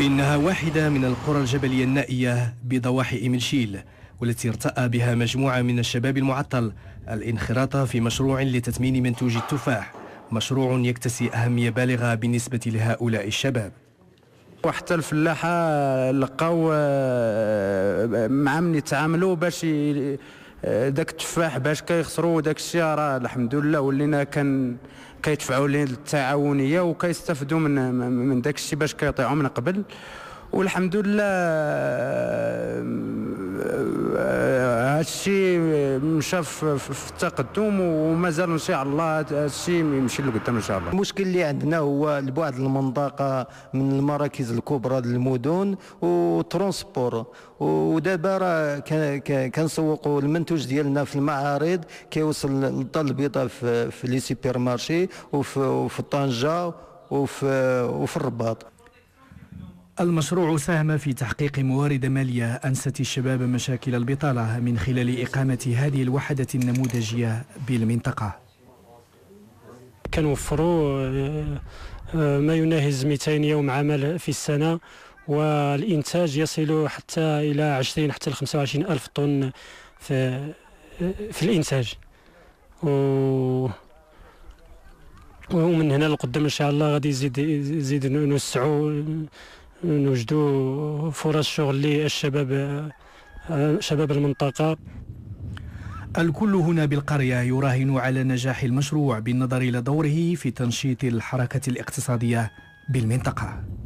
إنها واحدة من القرى الجبلية النائية بضواحي إيمنشيل والتي ارتأى بها مجموعة من الشباب المعطل الانخراط في مشروع لتثمين منتوج التفاح مشروع يكتسي أهمية بالغة بالنسبة لهؤلاء الشباب وحتى الفلاحة لقوا آه، مع من يتعاملوا باش داك التفاح باش كيخسروا داك الشيء راه الحمد لله ولينا كان كيدفعوا التعاونيه وكيستافدوا من من داك الشيء باش كيطيعوا من قبل والحمد لله مشى في التقدم ومازال ان شاء الله الشيء يمشي لقدام ان شاء الله المشكل اللي عندنا هو البعد المنطقه من المراكز الكبرى للمدن وترونسبور ودابا راه كنسوقوا المنتوج ديالنا في المعارض كيوصل للدار البيضاء في لي سوبر مارشي وفي طنجه وفي وفي الرباط المشروع ساهم في تحقيق موارد مالية أنست الشباب مشاكل البطالة من خلال إقامة هذه الوحدة النموذجية بالمنطقة كنوفروا آه، آه، ما يناهز 200 يوم عمل في السنة والإنتاج يصل حتى إلى 20 حتى 25 ألف طن في, آه، في الإنتاج و ومن هنا لقدام ان شاء الله غادي يزيد يزيد نوسعوا نوجدوا فرص شغل للشباب شباب المنطقة الكل هنا بالقرية يراهن على نجاح المشروع بالنظر إلى دوره في تنشيط الحركة الاقتصادية بالمنطقة